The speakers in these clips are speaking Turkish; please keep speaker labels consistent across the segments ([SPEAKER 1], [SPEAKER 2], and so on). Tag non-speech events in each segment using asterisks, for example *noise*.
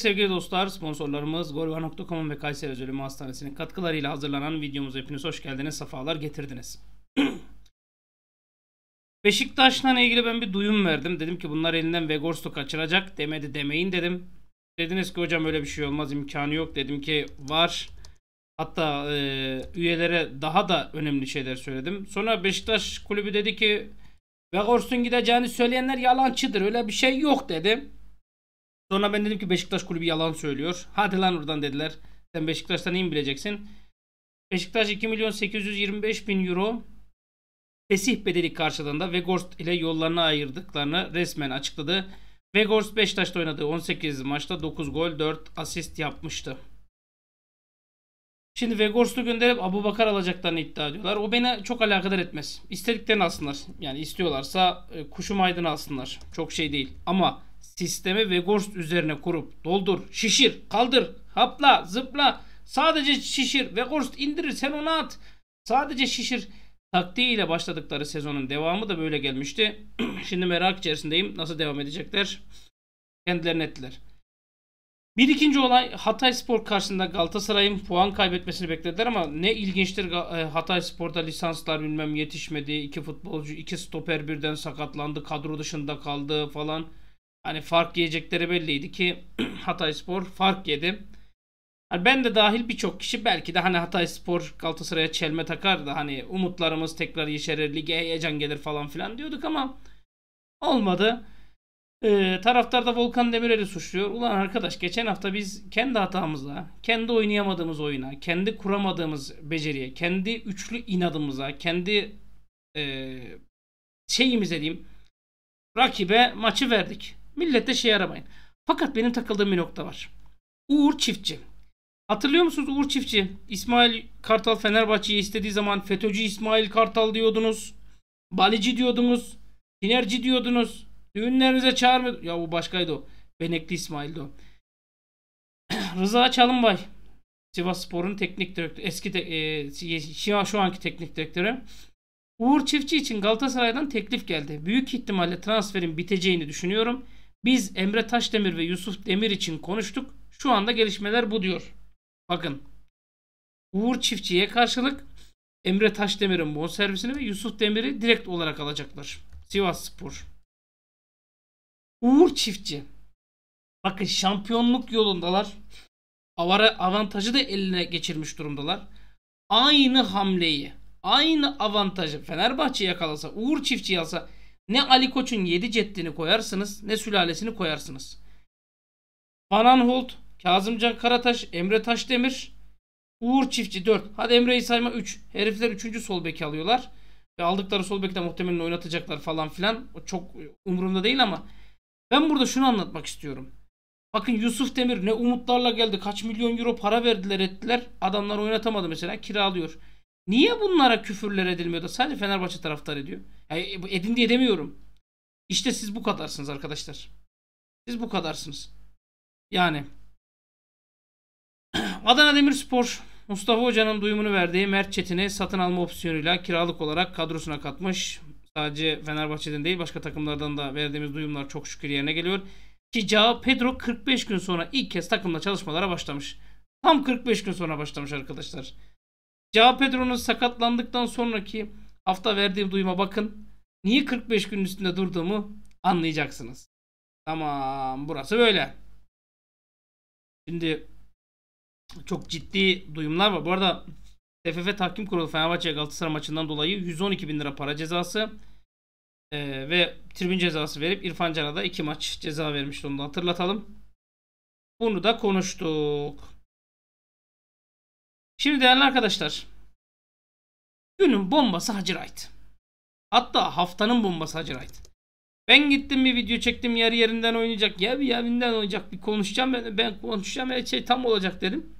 [SPEAKER 1] sevgili dostlar sponsorlarımız golvan.com ve Kayseri Özölümü Hastanesi'nin katkılarıyla hazırlanan videomuza hepiniz hoş geldiniz. Safalar getirdiniz. *clears throat* Beşiktaş'la ilgili ben bir duyum verdim. Dedim ki bunlar elinden Vegors'u kaçıracak. Demedi demeyin dedim. Dediniz ki hocam öyle bir şey olmaz imkanı yok. Dedim ki var. Hatta e, üyelere daha da önemli şeyler söyledim. Sonra Beşiktaş kulübü dedi ki Vegors'un gideceğini söyleyenler yalançıdır, Öyle bir şey yok dedim. Sonra ben dedim ki Beşiktaş kulübü yalan söylüyor. Hadi lan oradan dediler. Sen Beşiktaş'tan iyi mi bileceksin? Beşiktaş 2 milyon 825 bin euro fesih bedeli karşılığında Weghorst ile yollarını ayırdıklarını resmen açıkladı. Weghorst Beşiktaş'ta oynadığı 18 maçta 9 gol 4 asist yapmıştı. Şimdi Weghorst'u gönderip Abu Bakar alacaklarını iddia ediyorlar. O beni çok alakadar etmez. İstediklerini alsınlar. Yani istiyorlarsa e, kuşum aydını alsınlar. Çok şey değil. Ama sistemi Weghorst üzerine kurup doldur, şişir, kaldır, hapla, zıpla. Sadece şişir, Weghorst indirir, sen onu at. Sadece şişir taktiğiyle başladıkları sezonun devamı da böyle gelmişti. *clears throat* Şimdi merak içerisindeyim nasıl devam edecekler. Kendilerini ettiler. Bir ikinci olay Hatay Spor karşısında Galatasaray'ın puan kaybetmesini beklediler ama ne ilginçtir e, Hatay Spor'da lisanslar bilmem yetişmedi. iki futbolcu, iki stoper birden sakatlandı, kadro dışında kaldı falan. Hani fark yiyecekleri belliydi ki *clears throat* Hatay Spor fark yedi. Hani ben de dahil birçok kişi belki de hani Hatay Spor Galatasaray'a çelme takar da hani umutlarımız tekrar yeşerir, lige heyecan gelir falan filan diyorduk ama olmadı. Ee, taraftar da Volkan Demirel'i suçluyor. Ulan arkadaş geçen hafta biz kendi hatamızla, kendi oynayamadığımız oyuna, kendi kuramadığımız beceriye, kendi üçlü inadımıza, kendi e, şeyimize diyeyim rakibe maçı verdik. Millette şey aramayın. Fakat benim takıldığım bir nokta var. Uğur Çiftçi. Hatırlıyor musunuz Uğur Çiftçi? İsmail Kartal Fenerbahçe'yi istediği zaman FETÖ'cü İsmail Kartal diyordunuz. Balici diyordunuz. Sinerci diyordunuz. Düğünlerinize çağırmıyor. Ya bu başkaydı o. Benekli İsmail'di o. *clears throat* Rıza Çalınbay. Sivas Spor'un teknik direktörü. Eski te e, şu anki teknik direktörü. Uğur Çiftçi için Galatasaray'dan teklif geldi. Büyük ihtimalle transferin biteceğini düşünüyorum. Biz Emre Taşdemir ve Yusuf Demir için konuştuk. Şu anda gelişmeler bu diyor. Bakın. Uğur Çiftçi'ye karşılık Emre Taşdemir'in bon servisini ve Yusuf Demir'i direkt olarak alacaklar. Sivas Spor. Uğur Çiftçi. Bakın şampiyonluk yolundalar. Avara avantajı da eline geçirmiş durumdalar. Aynı hamleyi, aynı avantajı Fenerbahçe yakalasa, Uğur Çiftçi alsa ne Ali Koç'un 7 ceddini koyarsınız ne sülalesini koyarsınız. Bananholt, Kazımcan Karataş, Emre Taşdemir, Uğur Çiftçi 4. Hadi Emre'yi sayma 3. Herifler 3. sol bek alıyorlar. Ve aldıkları sol bekte muhtemelen oynatacaklar falan filan. O çok umurumda değil ama. Ben burada şunu anlatmak istiyorum. Bakın Yusuf Demir ne umutlarla geldi. Kaç milyon euro para verdiler ettiler. Adamlar oynatamadı mesela kiralıyor. Niye bunlara küfürler edilmiyor da sadece Fenerbahçe taraftar ediyor? Yani e, edin diye demiyorum. İşte siz bu kadarsınız arkadaşlar. Siz bu kadarsınız. Yani *clears throat* Adana Demirspor Mustafa Hoca'nın duyumunu verdiği Mert Çetin'i satın alma opsiyonuyla kiralık olarak kadrosuna katmış. Sadece Fenerbahçe'den değil başka takımlardan da verdiğimiz duyumlar çok şükür yerine geliyor. Ki Cao Pedro 45 gün sonra ilk kez takımla çalışmalara başlamış. Tam 45 gün sonra başlamış arkadaşlar. Cao Pedro'nun sakatlandıktan sonraki hafta verdiğim duyuma bakın. Niye 45 gün üstünde durduğumu anlayacaksınız. Tamam burası böyle. Şimdi çok ciddi duyumlar var. Bu arada TFF Tahkim Kurulu Fenerbahçe Galatasaray maçından dolayı 112 bin lira para cezası e, ve tribün cezası verip İrfan Can'a da 2 maç ceza vermişti onu da hatırlatalım. Bunu da konuştuk. Şimdi değerli arkadaşlar Günün bombası Hacı Wright. Hatta haftanın bombası Hacı Wright. Ben gittim bir video çektim yarı yerinden oynayacak. Ya bir yerinden oynayacak. Bir konuşacağım ben, ben konuşacağım her şey tam olacak dedim.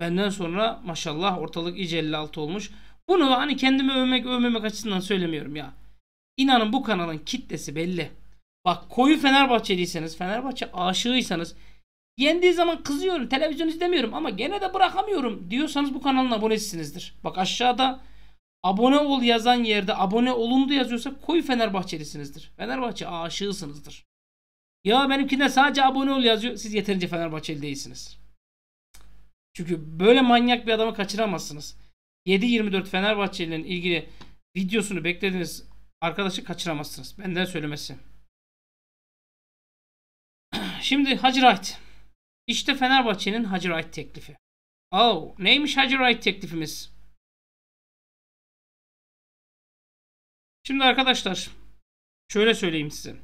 [SPEAKER 1] Benden sonra maşallah ortalık iyice 56 olmuş. Bunu hani kendimi övmek övmemek açısından söylemiyorum ya. İnanın bu kanalın kitlesi belli. Bak koyu Fenerbahçeliyseniz, Fenerbahçe aşığıysanız yendiği zaman kızıyorum, televizyon izlemiyorum ama gene de bırakamıyorum diyorsanız bu kanalın abonesisinizdir. Bak aşağıda abone ol yazan yerde abone olundu yazıyorsa koy Fenerbahçelisinizdir. Fenerbahçe aşığısınızdır. Ya benimkinde sadece abone ol yazıyor. Siz yeterince Fenerbahçeli değilsiniz. Çünkü böyle manyak bir adamı kaçıramazsınız. 7-24 Fenerbahçeli'nin ilgili videosunu beklediğiniz arkadaşı kaçıramazsınız. Benden söylemesi. *clears throat* Şimdi Hacı Wright. İşte Fenerbahçe'nin Hacı Wright teklifi. Oh, neymiş Hacı Wright teklifimiz?
[SPEAKER 2] Şimdi arkadaşlar
[SPEAKER 1] şöyle söyleyeyim size.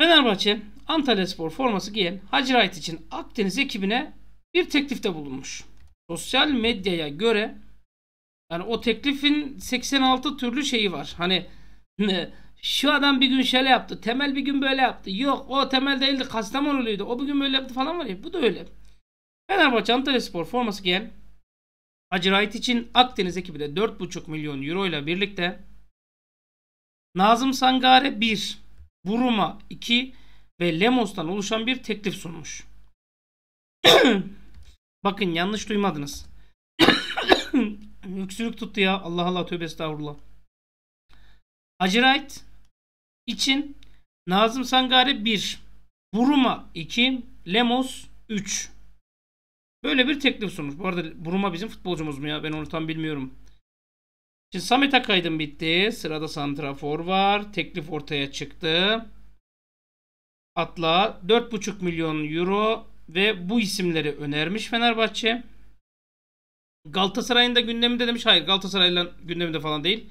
[SPEAKER 1] Fenerbahçe Antalya Spor forması giyen Hacı Wright için Akdeniz ekibine bir teklifte bulunmuş. Sosyal medyaya göre yani o teklifin 86 türlü şeyi var. Hani *laughs* şu adam bir gün şöyle yaptı. Temel bir gün böyle yaptı. Yok o temel değildi. Kastamonuluydu. O bugün böyle yaptı falan var ya. Bu da öyle. Fenerbahçe Antalya Spor forması giyen Acirayt için Akdeniz ekibi de 4,5 milyon euro ile birlikte Nazım Sangare 1, Buruma 2 ve Lemos'tan oluşan bir teklif sunmuş. *coughs* Bakın yanlış duymadınız. *coughs* Öksürük tuttu ya. Allah Allah tövbe estağfurullah. Acirayt için Nazım Sangare 1, Buruma 2, Lemos 3. Böyle bir teklif sunmuş. Bu arada Bruma bizim futbolcumuz mu ya? Ben onu tam bilmiyorum. Şimdi Samet'e kaydım bitti. Sırada Santrafor var. Teklif ortaya çıktı. Atla 4,5 milyon euro ve bu isimleri önermiş Fenerbahçe. Galatasaray'ın da gündeminde demiş. Hayır Galatasaray'la gündeminde falan değil.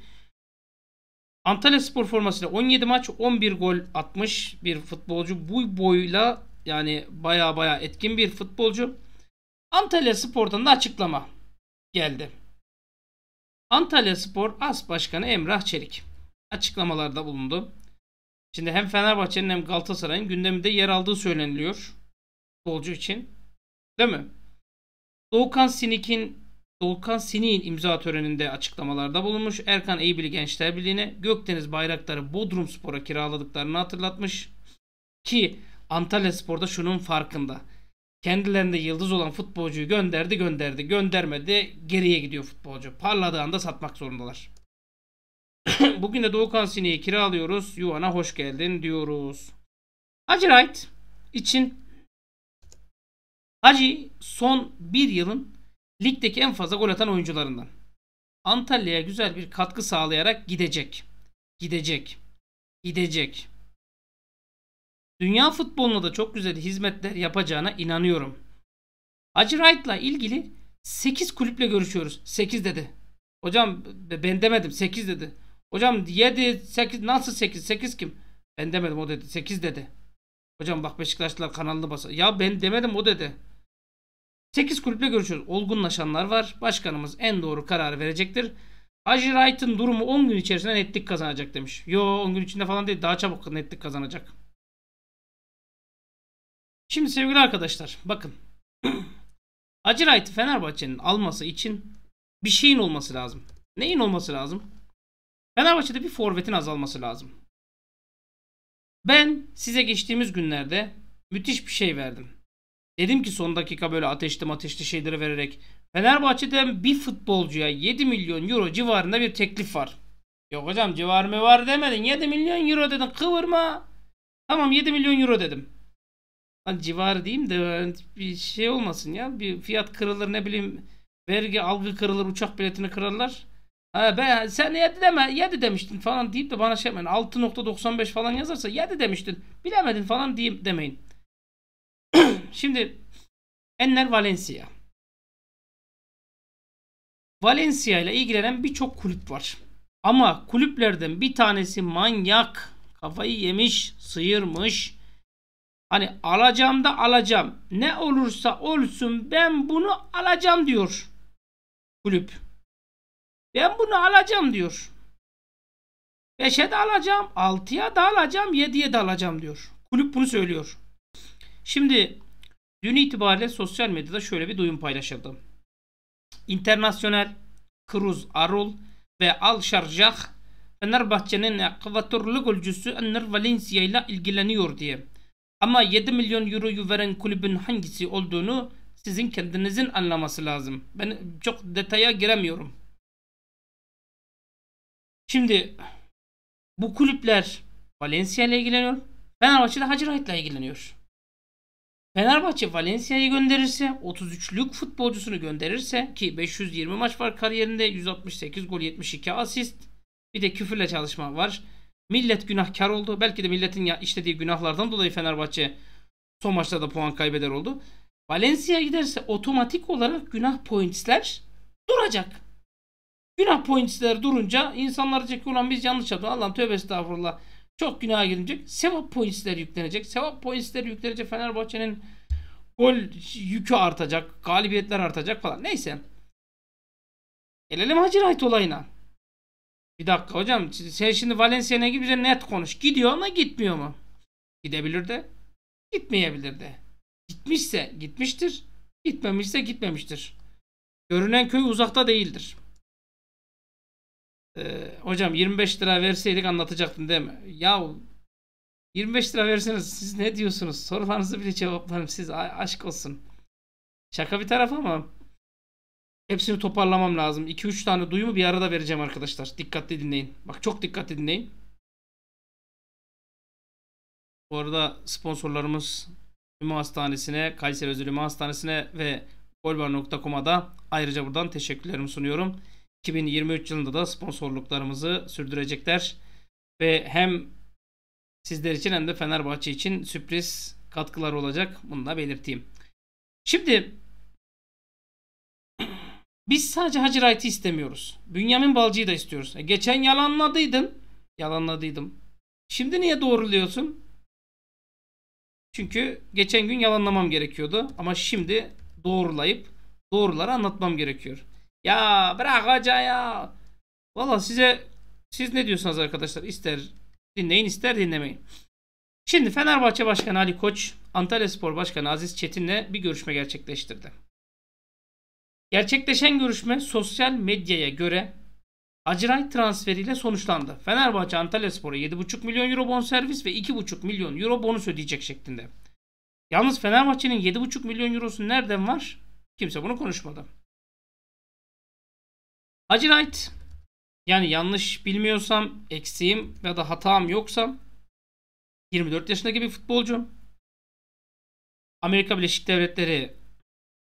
[SPEAKER 1] Antalya Spor formasıyla 17 maç 11 gol atmış bir futbolcu. Bu boyla yani baya baya etkin bir futbolcu. Antalya Spor'dan da açıklama geldi. Antalya Spor As Başkanı Emrah Çelik açıklamalarda bulundu. Şimdi hem Fenerbahçe'nin hem Galatasaray'ın gündeminde yer aldığı söyleniliyor. Futbolcu için. Değil mi? Doğukan Sinik'in Doğukan Sinik'in imza töreninde açıklamalarda bulunmuş. Erkan Eybili Gençler Birliği'ne Gökdeniz bayrakları Bodrum Spor'a kiraladıklarını hatırlatmış. Ki Antalya Spor'da şunun farkında. Kendilerinde yıldız olan futbolcuyu gönderdi gönderdi göndermedi geriye gidiyor futbolcu. Parladığı anda satmak zorundalar. *coughs* Bugün de Doğukan Sine'yi kiralıyoruz. Yuvan'a hoş geldin diyoruz. Hacı Wright için Hacı son bir yılın ligdeki en fazla gol atan oyuncularından. Antalya'ya güzel bir katkı sağlayarak gidecek. Gidecek. Gidecek dünya futboluna da çok güzel hizmetler yapacağına inanıyorum. Hacı Wright'la ilgili 8 kulüple görüşüyoruz. 8 dedi. Hocam ben demedim 8 dedi. Hocam 7 8 nasıl 8 8 kim? Ben demedim o dedi 8 dedi. Hocam bak Beşiktaşlılar kanalını basa. Ya ben demedim o dedi. 8 kulüple görüşüyoruz. Olgunlaşanlar var. Başkanımız en doğru kararı verecektir. Hacı Wright'ın durumu 10 gün içerisinde netlik kazanacak demiş. Yo 10 gün içinde falan değil daha çabuk netlik kazanacak. Şimdi sevgili arkadaşlar bakın. *clears throat* Acirayt'ı Fenerbahçe'nin alması için bir şeyin olması lazım. Neyin olması lazım? Fenerbahçe'de bir forvetin azalması lazım. Ben size geçtiğimiz günlerde müthiş bir şey verdim. Dedim ki son dakika böyle ateşli ateşli şeyleri vererek Fenerbahçe'den bir futbolcuya 7 milyon euro civarında bir teklif var. Yok hocam civar mı var demedin 7 milyon euro dedin kıvırma. Tamam 7 milyon euro dedim hani civarı diyeyim de bir şey olmasın ya. Bir fiyat kırılır ne bileyim vergi algı kırılır uçak biletini kırarlar. Ha ben sen yedi deme yedi demiştin falan deyip de bana şey yapmayın. 6.95 falan yazarsa yedi demiştin. Bilemedin falan deyip demeyin. *clears throat* Şimdi Enner Valencia. Valencia ile ilgilenen birçok kulüp var. Ama kulüplerden bir tanesi manyak. Kafayı yemiş, sıyırmış. Hani alacağım da alacağım. Ne olursa olsun ben bunu alacağım diyor kulüp. Ben bunu alacağım diyor. 5'e de alacağım, 6'ya da alacağım, 7'ye de alacağım diyor. Kulüp bunu söylüyor. Şimdi dün itibariyle sosyal medyada şöyle bir duyum paylaşıldı. İnternasyonel, Cruz Arul ve Al Sharjah Fenerbahçe'nin Ekvatorlu golcüsü Enner Valencia ile ilgileniyor diye. Ama 7 milyon euroyu veren kulübün hangisi olduğunu sizin kendinizin anlaması lazım. Ben çok detaya giremiyorum. Şimdi bu kulüpler Valencia ile ilgileniyor. Fenerbahçe de Hacı Rahit ile ilgileniyor. Fenerbahçe Valencia'yı gönderirse 33'lük futbolcusunu gönderirse ki 520 maç var kariyerinde 168 gol 72 asist bir de küfürle çalışma var. Millet günahkar oldu. Belki de milletin ya işlediği günahlardan dolayı Fenerbahçe son maçta da puan kaybeder oldu. Valencia giderse otomatik olarak günah pointsler duracak. Günah pointsler durunca insanlar diyecek ki ulan biz yanlış yaptık. Allah'ım tövbe estağfurullah. Çok günaha girecek. Sevap pointsler yüklenecek. Sevap pointsler yüklenince Fenerbahçe'nin gol yükü artacak. Galibiyetler artacak falan. Neyse. Gelelim Hacı Wright olayına. Bir dakika hocam sen şimdi Valencia'ya gibi bize net konuş. Gidiyor mu gitmiyor mu? Gidebilir de gitmeyebilir de. Gitmişse gitmiştir. Gitmemişse gitmemiştir. Görünen köy uzakta değildir. Ee, hocam 25 lira verseydik anlatacaktın değil mi? Ya 25 lira verseniz siz ne diyorsunuz? Sorularınızı bile cevaplarım siz aşk olsun. Şaka bir taraf ama Hepsini toparlamam lazım. 2-3 tane duyumu bir arada vereceğim arkadaşlar. Dikkatli dinleyin. Bak çok dikkatli dinleyin. Bu arada sponsorlarımız Ümmü Hastanesi'ne, Kayseri Özel Ümmü Hastanesi'ne ve golbar.com'a da ayrıca buradan teşekkürlerimi sunuyorum. 2023 yılında da sponsorluklarımızı sürdürecekler. Ve hem sizler için hem de Fenerbahçe için sürpriz katkılar olacak. Bunu da belirteyim. Şimdi biz sadece Hacı Wright'i istemiyoruz. Bünyamin Balcı'yı da istiyoruz. E geçen yalanladıydın. Yalanladıydım. Şimdi niye doğruluyorsun? Çünkü geçen gün yalanlamam gerekiyordu. Ama şimdi doğrulayıp doğruları anlatmam gerekiyor. Ya bırak hoca ya. Valla size siz ne diyorsunuz arkadaşlar İster dinleyin ister dinlemeyin. Şimdi Fenerbahçe Başkanı Ali Koç, Antalya Spor Başkanı Aziz Çetin'le bir görüşme gerçekleştirdi. Gerçekleşen görüşme sosyal medyaya göre Acıray transferiyle sonuçlandı. Fenerbahçe Antalya Spor'a 7,5 milyon euro bonservis ve 2,5 milyon euro bonus ödeyecek şeklinde. Yalnız Fenerbahçe'nin 7,5 milyon eurosu nereden var? Kimse bunu konuşmadı. Hacı yani yanlış bilmiyorsam eksiğim ya da hatam yoksa 24 yaşındaki bir futbolcu. Amerika Birleşik Devletleri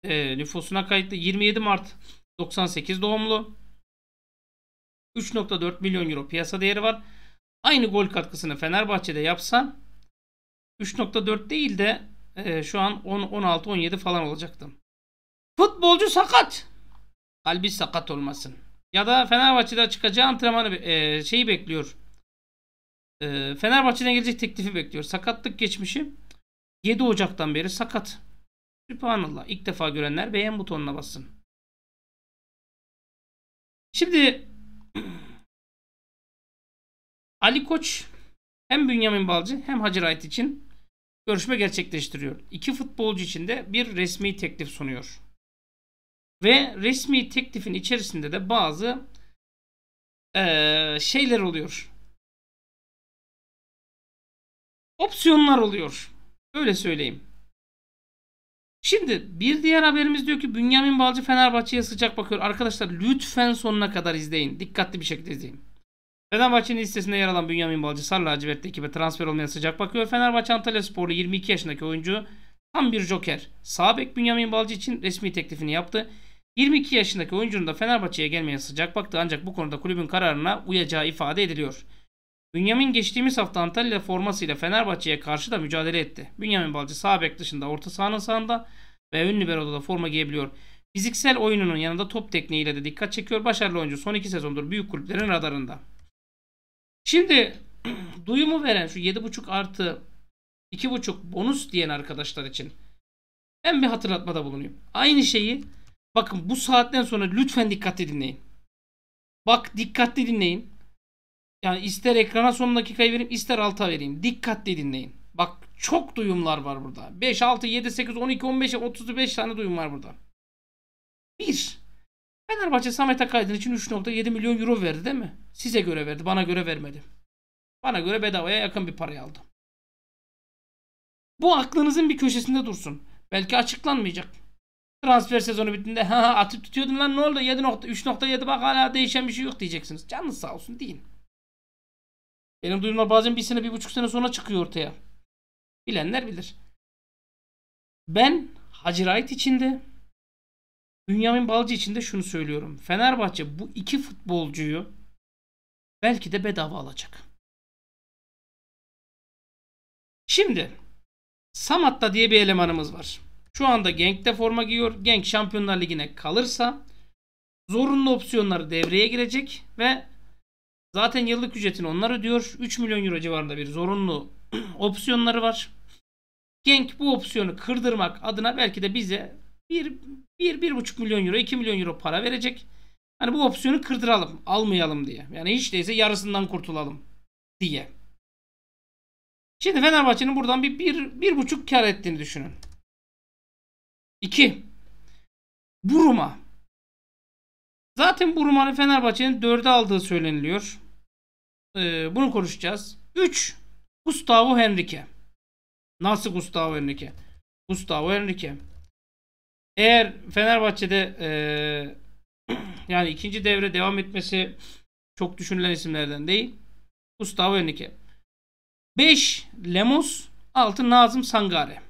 [SPEAKER 1] e, nüfusuna kayıtlı 27 Mart 98 doğumlu. 3.4 milyon euro piyasa değeri var. Aynı gol katkısını Fenerbahçe'de yapsa 3.4 değil de e, şu an 10 16 17 falan olacaktı. Futbolcu sakat. Kalbi sakat olmasın. Ya da Fenerbahçe'de çıkacağı antrenmanı e, şeyi bekliyor. E, Fenerbahçe'den gelecek teklifi bekliyor. Sakatlık geçmişi 7 Ocak'tan beri sakat. Sübhanallah. İlk defa görenler beğen butonuna bassın.
[SPEAKER 2] Şimdi *clears throat* Ali
[SPEAKER 1] Koç hem Bünyamin Balcı hem Hacı Wright için görüşme gerçekleştiriyor. İki futbolcu için de bir resmi teklif sunuyor. Ve resmi teklifin içerisinde de bazı ee, şeyler oluyor.
[SPEAKER 2] Opsiyonlar oluyor. Öyle söyleyeyim.
[SPEAKER 1] Şimdi bir diğer haberimiz diyor ki Bünyamin Balcı Fenerbahçe'ye sıcak bakıyor. Arkadaşlar lütfen sonuna kadar izleyin. Dikkatli bir şekilde izleyin. Fenerbahçe'nin listesinde yer alan Bünyamin Balcı Sarı Lacivert'te ekibe transfer olmaya sıcak bakıyor. Fenerbahçe Antalya Sporlu 22 yaşındaki oyuncu tam bir joker. Sabek Bünyamin Balcı için resmi teklifini yaptı. 22 yaşındaki oyuncunun da Fenerbahçe'ye gelmeye sıcak baktı ancak bu konuda kulübün kararına uyacağı ifade ediliyor. Bünyamin geçtiğimiz hafta Antalya formasıyla Fenerbahçe'ye karşı da mücadele etti. Bünyamin Balcı sağ bek dışında orta sahanın sağında ve ön libero'da da forma giyebiliyor. Fiziksel oyununun yanında top tekniğiyle de dikkat çekiyor. Başarılı oyuncu son iki sezondur büyük kulüplerin radarında. Şimdi *clears throat* duyumu veren şu 7.5 artı 2.5 bonus diyen arkadaşlar için ben bir hatırlatmada bulunayım. Aynı şeyi bakın bu saatten sonra lütfen dikkatli dinleyin. Bak dikkatli dinleyin. Yani ister ekrana son dakikayı vereyim ister alta vereyim. Dikkatli dinleyin. Bak çok duyumlar var burada. 5, 6, 7, 8, 12, 15, 35 tane duyum var burada. 1. Fenerbahçe Samet Akaydın için 3.7 milyon euro verdi değil mi? Size göre verdi. Bana göre vermedi. Bana göre bedavaya yakın bir parayı aldı. Bu aklınızın bir köşesinde dursun. Belki açıklanmayacak. Transfer sezonu bittiğinde ha atıp tutuyordun lan ne oldu 7.3.7 bak hala değişen bir şey yok diyeceksiniz. Canınız sağ olsun deyin. Benim duyumlar bazen bir sene bir buçuk sene sonra çıkıyor ortaya. Bilenler bilir. Ben Hacı Rait içinde Dünyamin Balcı içinde şunu söylüyorum. Fenerbahçe bu iki futbolcuyu belki de bedava alacak.
[SPEAKER 2] Şimdi Samatta diye bir
[SPEAKER 1] elemanımız var. Şu anda Genk'te forma giyiyor. Genk Şampiyonlar Ligi'ne kalırsa zorunlu opsiyonları devreye girecek ve Zaten yıllık ücretini onlar ödüyor. 3 milyon euro civarında bir zorunlu *clears throat* opsiyonları var. Genk bu opsiyonu kırdırmak adına belki de bize 1, 1, 1,5 milyon euro, 2 milyon euro para verecek. Hani bu opsiyonu kırdıralım, almayalım diye. Yani hiç değilse yarısından kurtulalım diye. Şimdi Fenerbahçe'nin buradan bir, bir, bir buçuk kar ettiğini düşünün.
[SPEAKER 2] 2. Buruma.
[SPEAKER 1] Zaten Buruma'nın Fenerbahçe'nin 4'e aldığı söyleniliyor. Ee, bunu konuşacağız. 3. Gustavo Henrique. Nasıl Gustavo Henrique? Gustavo Henrique. Eğer Fenerbahçe'de e, *clears throat* yani ikinci devre devam etmesi çok düşünülen isimlerden değil. Gustavo Henrique. 5 Lemos, 6 Nazım Sangare.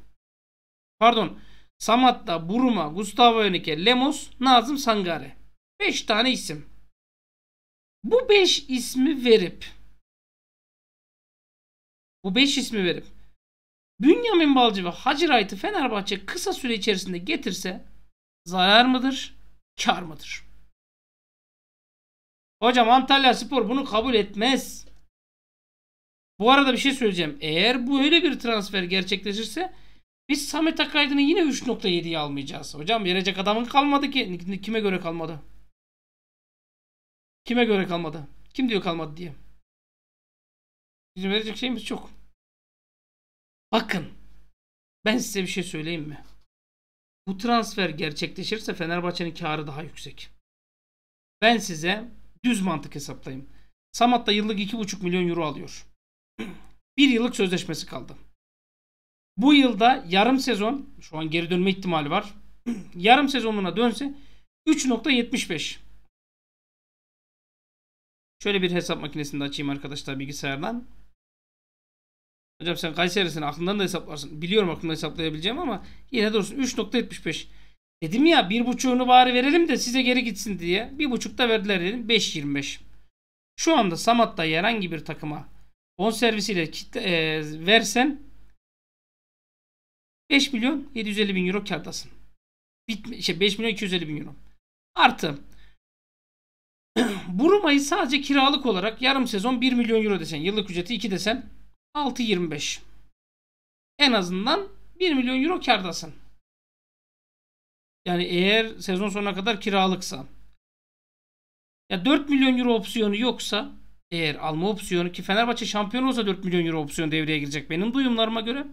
[SPEAKER 1] Pardon. Samatta, Buruma, Gustavo Henrique, Lemos, Nazım Sangare. 5 tane isim. Bu 5 ismi verip bu 5 ismi verip Bünyamin Balcı ve Hacı Wright'ı Fenerbahçe kısa süre içerisinde getirse zarar mıdır, kar mıdır? Hocam Antalya Spor bunu kabul etmez. Bu arada bir şey söyleyeceğim. Eğer bu öyle bir transfer gerçekleşirse biz Samet Akaydın'ı yine 3.7'ye almayacağız. Hocam verecek adamın kalmadı ki. Kime göre kalmadı? Kime göre kalmadı? Kim diyor kalmadı diye.
[SPEAKER 2] Bizim verecek şeyimiz çok. Bakın ben size bir şey
[SPEAKER 1] söyleyeyim mi? Bu transfer gerçekleşirse Fenerbahçe'nin karı daha yüksek. Ben size düz mantık hesaplayayım. Samat da yıllık 2,5 milyon euro alıyor. *clears throat* bir yıllık sözleşmesi kaldı. Bu yılda yarım sezon şu an geri dönme ihtimali var. *clears throat* yarım sezonuna dönse 3.75. Şöyle bir hesap makinesini de açayım arkadaşlar bilgisayardan. Hocam sen Kayseri'sin aklından da hesaplarsın. Biliyorum aklımdan hesaplayabileceğim ama yine de olsun 3.75. Dedim ya bir buçuğunu bari verelim de size geri gitsin diye. Bir buçuk da verdiler dedim 5.25. Şu anda Samat'ta herhangi bir takıma bon servisiyle kitle, e, versen 5 milyon 750 bin euro kardasın. Bitme, işte 5 milyon 250 bin euro. Artı *clears throat* Buruma'yı sadece kiralık olarak yarım sezon 1 milyon euro desen yıllık ücreti 2 desen 6.25. En azından 1 milyon euro kardasın. Yani eğer sezon sonuna kadar kiralıksa. Ya 4 milyon euro opsiyonu yoksa eğer alma opsiyonu ki Fenerbahçe şampiyon olsa 4 milyon euro opsiyon devreye girecek benim duyumlarıma göre.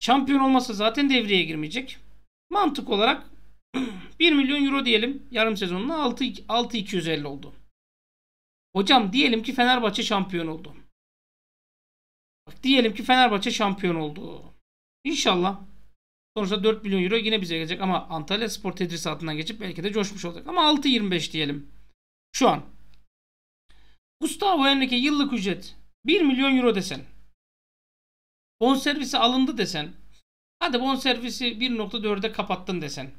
[SPEAKER 1] Şampiyon olmasa zaten devreye girmeyecek. Mantık olarak 1 *clears throat* milyon euro diyelim yarım sezonuna 6 6250 oldu. Hocam diyelim ki Fenerbahçe şampiyon oldu diyelim ki Fenerbahçe şampiyon oldu. İnşallah. Sonuçta 4 milyon euro yine bize gelecek ama Antalya Spor tedrisatından geçip belki de coşmuş olacak. Ama 6.25 diyelim. Şu an. Gustavo Henrique yıllık ücret 1 milyon euro desen. servisi alındı desen. Hadi bonservisi 1.4'e kapattın desen.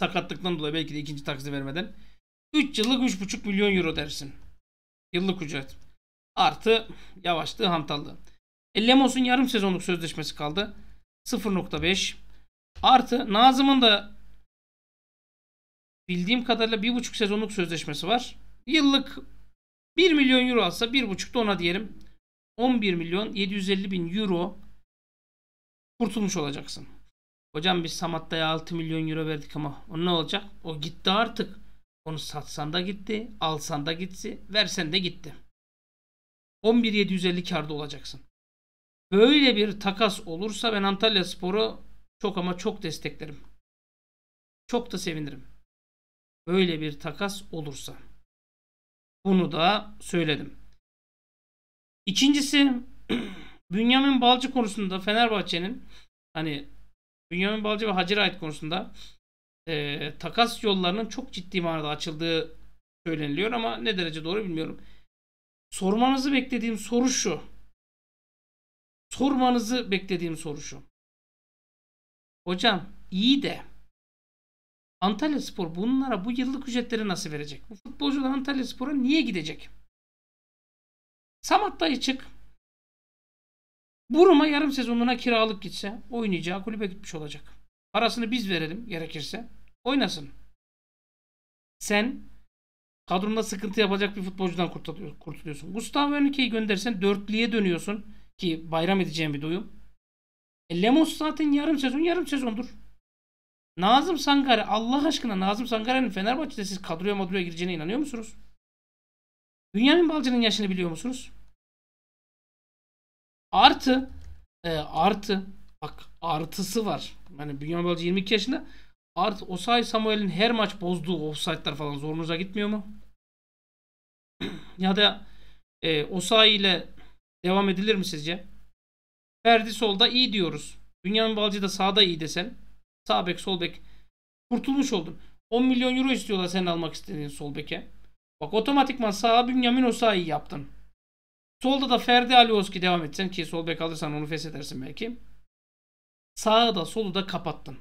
[SPEAKER 1] Sakatlıktan dolayı belki de ikinci taksi vermeden. 3 yıllık 3.5 milyon euro dersin. Yıllık ücret. Artı yavaşlığı hantallığı. E, Lemos'un yarım sezonluk sözleşmesi kaldı. 0.5 artı Nazım'ın da bildiğim kadarıyla bir buçuk sezonluk sözleşmesi var. Yıllık 1 milyon euro alsa bir da ona diyelim 11 milyon 750 bin euro kurtulmuş olacaksın. Hocam biz Samatta'ya 6 milyon euro verdik ama o ne olacak? O gitti artık. Onu satsan da gitti, alsan da gitsi, versen de gitti. 11.750 karda olacaksın. Böyle bir takas olursa ben Antalya Spor'u çok ama çok desteklerim. Çok da sevinirim. Böyle bir takas olursa. Bunu da söyledim. İkincisi *clears throat* Bünyamin Balcı konusunda Fenerbahçe'nin hani Bünyamin Balcı ve Hacı Ait konusunda e, takas yollarının çok ciddi manada açıldığı söyleniliyor ama ne derece doğru bilmiyorum. Sormanızı beklediğim soru şu. Sormanızı beklediğim soru şu.
[SPEAKER 2] Hocam iyi de Antalya Spor bunlara
[SPEAKER 1] bu yıllık ücretleri nasıl verecek? Bu futbolcular Antalya Spor'a niye gidecek? Samat dayı çık. Buruma yarım sezonuna kiralık gitse oynayacağı kulübe gitmiş olacak. Parasını biz verelim gerekirse. Oynasın. Sen kadronda sıkıntı yapacak bir futbolcudan kurtuluyorsun. Gustavo Henrique'yi göndersen dörtlüye dönüyorsun ki bayram edeceğim bir duyum. E, Lemos zaten yarım sezon yarım sezondur. Nazım Sangare Allah aşkına Nazım Sangare'nin Fenerbahçe'de siz kadroya madroya gireceğine inanıyor musunuz? Dünyanın Balcı'nın yaşını biliyor musunuz? Artı e, artı bak artısı var. Yani Bünyamin Balcı 22 yaşında Art Osay Samuel'in her maç bozduğu offside'lar falan zorunuza gitmiyor mu? *clears throat* ya da e, Osay ile devam edilir mi sizce? Ferdi solda iyi diyoruz. Dünyanın Balcı da sağda iyi desen. Sağ bek sol bek. Kurtulmuş oldun. 10 milyon euro istiyorlar senin almak istediğin sol beke. Bak otomatikman sağa Bünyamin Osayi yaptın. Solda da Ferdi Alioski devam etsen ki sol bek alırsan onu feshedersin belki. Sağı da solu da kapattın.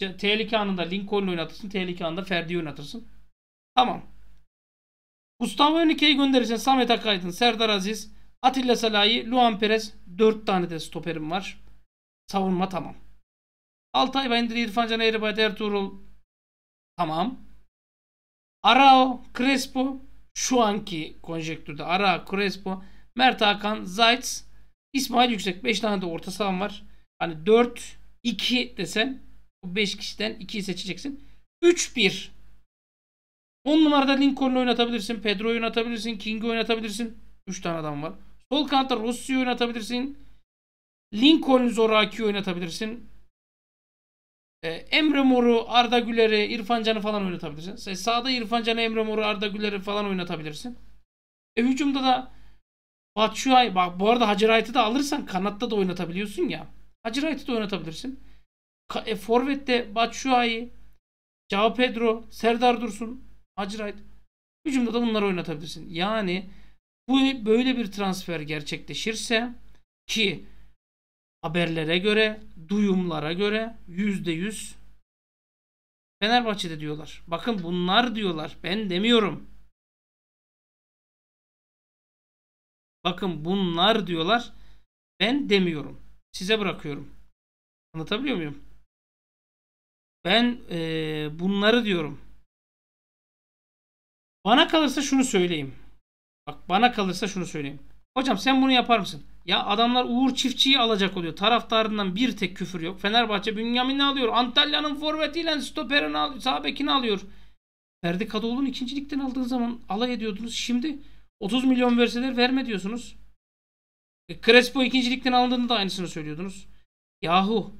[SPEAKER 1] İşte tehlike anında Lincoln oynatırsın. Tehlike anında Ferdi'yi oynatırsın. Tamam. Gustavo Henrique'yi gönderirsen Samet Akaydın, Serdar Aziz, Atilla Salahi, Luan Perez Dört tane de stoperim var. Savunma tamam. Altay Bayındır, İrfan Can Eğribayt, Ertuğrul tamam. Arao, Crespo şu anki konjektürde Arao, Crespo, Mert Hakan, Zayt's, İsmail Yüksek Beş tane de orta saham var. Hani dört iki desen bu 5 kişiden 2'yi seçeceksin. 3-1. 10 numarada Lincoln'u oynatabilirsin. Pedro'yu oynatabilirsin. King'i oynatabilirsin. 3 tane adam var. Sol kanatta Rossi'yi oynatabilirsin. Lincoln Zoraki'yi oynatabilirsin. Ee, Emre Mor'u, Arda Güler'i, İrfan Can'ı falan oynatabilirsin. Sen sağda İrfan Can'ı, Emre Mor'u, Arda Güler'i falan oynatabilirsin. E hücumda da Batshuayi, bak bu arada Hacı Wright'ı da alırsan kanatta da oynatabiliyorsun ya. Hacı Wright'ı da oynatabilirsin. E, Forvet'te Batshuayi, Cao Pedro, Serdar Dursun, Hacırayt. Hücumda da bunları oynatabilirsin. Yani bu böyle bir transfer gerçekleşirse ki haberlere göre, duyumlara göre yüzde yüz Fenerbahçe'de diyorlar.
[SPEAKER 2] Bakın bunlar diyorlar. Ben demiyorum. Bakın bunlar diyorlar. Ben demiyorum. Size bırakıyorum. Anlatabiliyor muyum? Ben e, bunları diyorum.
[SPEAKER 1] Bana kalırsa şunu söyleyeyim. Bak bana kalırsa şunu söyleyeyim. Hocam sen bunu yapar mısın? Ya adamlar Uğur Çiftçi'yi alacak oluyor. Taraftarından bir tek küfür yok. Fenerbahçe Bünyamin'i alıyor. Antalya'nın forvetiyle stoperini alıyor. Sabekini alıyor. Ferdi Kadıoğlu'nu ikincilikten aldığın zaman alay ediyordunuz. Şimdi 30 milyon verseler verme diyorsunuz. E, Crespo ikincilikten aldığında da aynısını söylüyordunuz. Yahu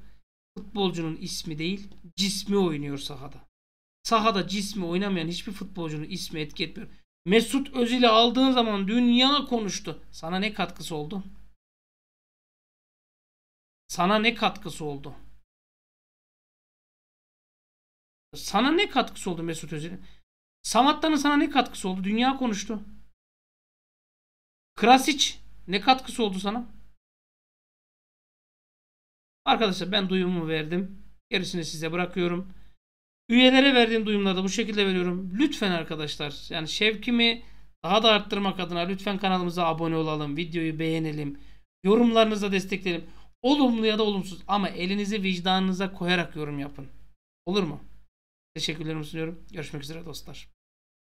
[SPEAKER 1] futbolcunun ismi değil cismi oynuyor sahada. Sahada cismi oynamayan hiçbir futbolcunun ismi etki etmiyor. Mesut Özil'i aldığın zaman dünya konuştu. Sana ne katkısı oldu? Sana ne
[SPEAKER 2] katkısı oldu? Sana ne katkısı oldu Mesut Özil'in? Samatta'nın sana ne katkısı oldu? Dünya konuştu. Krasic ne katkısı oldu sana?
[SPEAKER 1] Arkadaşlar ben duyumumu verdim. Gerisini size bırakıyorum. Üyelere verdiğim duyumları da bu şekilde veriyorum. Lütfen arkadaşlar yani şevkimi daha da arttırmak adına lütfen kanalımıza abone olalım. Videoyu beğenelim. Yorumlarınızla destekleyelim. Olumlu ya da olumsuz ama elinizi vicdanınıza koyarak yorum yapın. Olur mu? Teşekkürlerimi sunuyorum.
[SPEAKER 2] Görüşmek üzere dostlar.